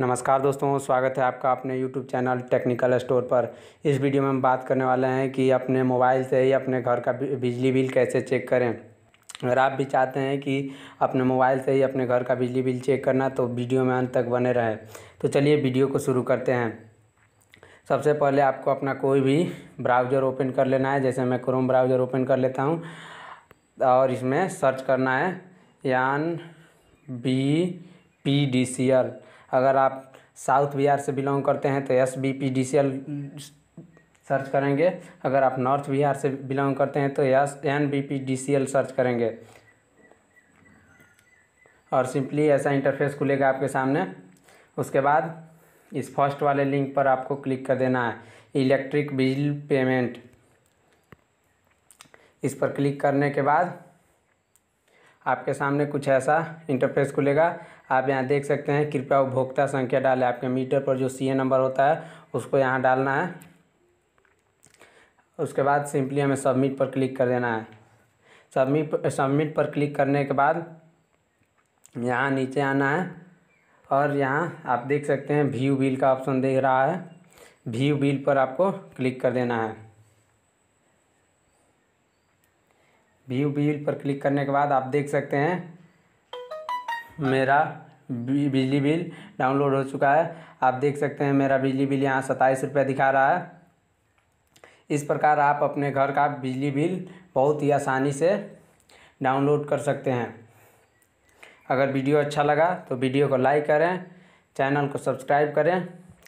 नमस्कार दोस्तों स्वागत है आपका अपने यूट्यूब चैनल टेक्निकल स्टोर पर इस वीडियो में हम बात करने वाले हैं कि अपने मोबाइल से ही अपने घर का बिजली बिल कैसे चेक करें अगर आप भी चाहते हैं कि अपने मोबाइल से ही अपने घर का बिजली बिल चेक करना तो वीडियो में अंत तक बने रहें तो चलिए वीडियो को शुरू करते हैं सबसे पहले आपको अपना कोई भी ब्राउज़र ओपन कर लेना है जैसे मैं क्रोम ब्राउज़र ओपन कर लेता हूँ और इसमें सर्च करना है यान B P D C L अगर आप साउथ बिहार से बिलोंग करते हैं तो S B P D C L search करेंगे अगर आप नॉर्थ बिहार से बिलोंग करते हैं तो S N B P D C L search करेंगे और सिंपली ऐसा इंटरफेस खुलेगा आपके सामने उसके बाद इस फर्स्ट वाले लिंक पर आपको क्लिक कर देना है इलेक्ट्रिक बिल पेमेंट इस पर क्लिक करने के बाद आपके सामने कुछ ऐसा इंटरफेस खुलेगा आप यहाँ देख सकते हैं कृपया उपभोक्ता संख्या डालें आपके मीटर पर जो सी नंबर होता है उसको यहाँ डालना है उसके बाद सिंपली हमें सबमिट पर क्लिक कर देना है सबमिट सबमिट पर क्लिक करने के बाद यहाँ नीचे आना है और यहाँ आप देख सकते हैं व्यू बिल का ऑप्शन देख रहा है व्यू बिल पर आपको क्लिक कर देना है व्यू बिल पर क्लिक करने के बाद आप देख सकते हैं मेरा बिजली बिल डाउनलोड हो चुका है आप देख सकते हैं मेरा बिजली बिल यहाँ सताईस रुपये दिखा रहा है इस प्रकार आप अपने घर का बिजली बिल बहुत ही आसानी से डाउनलोड कर सकते हैं अगर वीडियो अच्छा लगा तो वीडियो को लाइक करें चैनल को सब्सक्राइब करें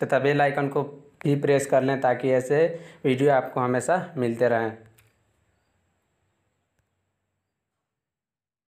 तथा बेल आइकन को भी प्रेस कर लें ताकि ऐसे वीडियो आपको हमेशा मिलते रहें